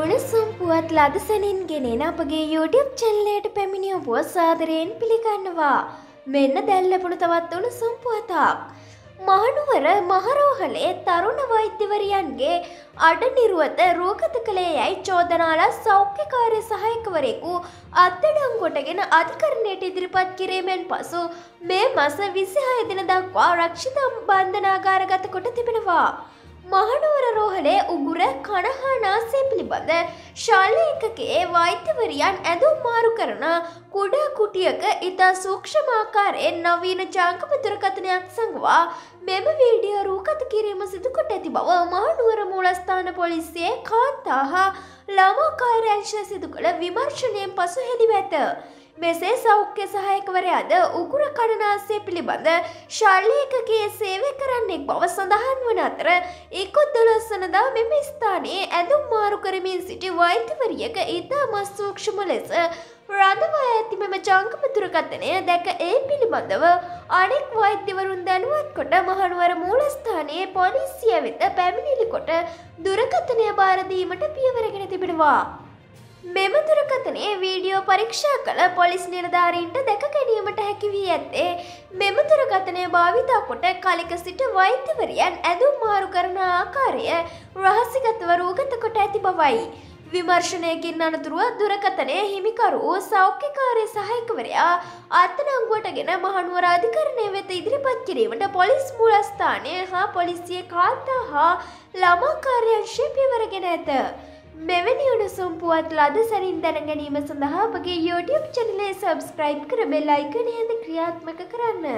උණුසුම් පුවත් ලදසනින් ගෙනෙන අපගේ YouTube චැනලයට පැමිණි ඔබව සාදරයෙන් පිළිගන්නවා. මෙන්න දැල්ලපුණු තවත් උණුසුම් පුවතක්. මහනුවර මහරෝහලේ තරුණ වෛද්‍යවරියන්ගේ අඩ නිරුවත රූකත කළේ යැයි චෝදනාලා සෞඛ්‍යකාරය සහයකවරයෙකු අත්අඩංගුවටගෙන අධිකරණයට ඉදිරිපත් කිරීමෙන් පසු මේ මස 26 දින දක්වා රක්ෂිත බන්ධනාගාරගත කොට තිබෙනවා. මහනුවර රෝහලේ උගුර කණ හා නාසය පිළිබඳ ශල්ල එකකේ වෛත්‍යවරියන් ඇඳුම් මාරු කරන කුඩා කුටියක ඉතා සූක්ෂම ආකාරයෙන් නවීන ජාංගම දුරකථනයක් සංගවා මෙම වීඩියෝ රූකත කිරීම සිදු කොට ඇති බව මහනුවර මූලස්ථාන පොලිසියේ කාන්තා හා ළමා කාර්යංශය සිදු කළ විමර්ශනයෙන් පසු හෙළිව ඇත. මෙසේ සෞඛ්‍ය සහයකවරයාද උගුර කඩනාසය පිළිබඳ ශල්ලයකගේ සේවය කරන්නෙක් බව සඳහන් වන අතර ඉකුත් දොළොස්සනදා මෙම ස්ථානයේ ඇඳුම් මාරු කරමින් සිටි වෛද්‍යවරියක ඉතා මස්සූක්ෂම ලෙස රඳවා ඇති මෙම ජංගම දුරකථනය දැක ඒ පිළිබඳව අනෙක් වෛද්‍යවරුන් දැනුවත් කොට මහනුවර මූලස්ථානයේ පොලිසිය වෙත පැමිණිලි කොට දුරකථනය භාරදීමට පියවරගෙන තිබෙනවා. මෙම දුරකතනය වීඩියෝ පරීක්ෂා කළ පොලිස් නිලධාරීන්ට දැක ගැනීමට හැකිවී ඇත්තේ මෙම දුරකතනය භාවිතා කොට කලික සිට වෛත්‍යවරියන් ඇඳුම් මාරු කරන ආකාරය රහසිගතව රූගත කොට ඇති බවයි. විමර්ශණයකින් අනතුරුව දුරකතනය හිමිකරු වූ සෞඛ්‍යකාරය සහයකවරයා අත්තනංගුවටගෙන මහනුවරාධිකරණය වෙත ඉදිරිපත් කිරීමට පොලිස් මූලස්ථානය හා පොලිසිය කාත්තා හා ළමාකාර්යංශය පිවරගෙන ඇත. මෙවැනි උණුසුම් පුවත් ලද සැරින් දැනගැනීම සඳහා අපගේ YouTube චැනලේ සබස්ක්‍රයිබ් කර බෙල් අයිකනයද ක්‍රියාත්මක කරන්න.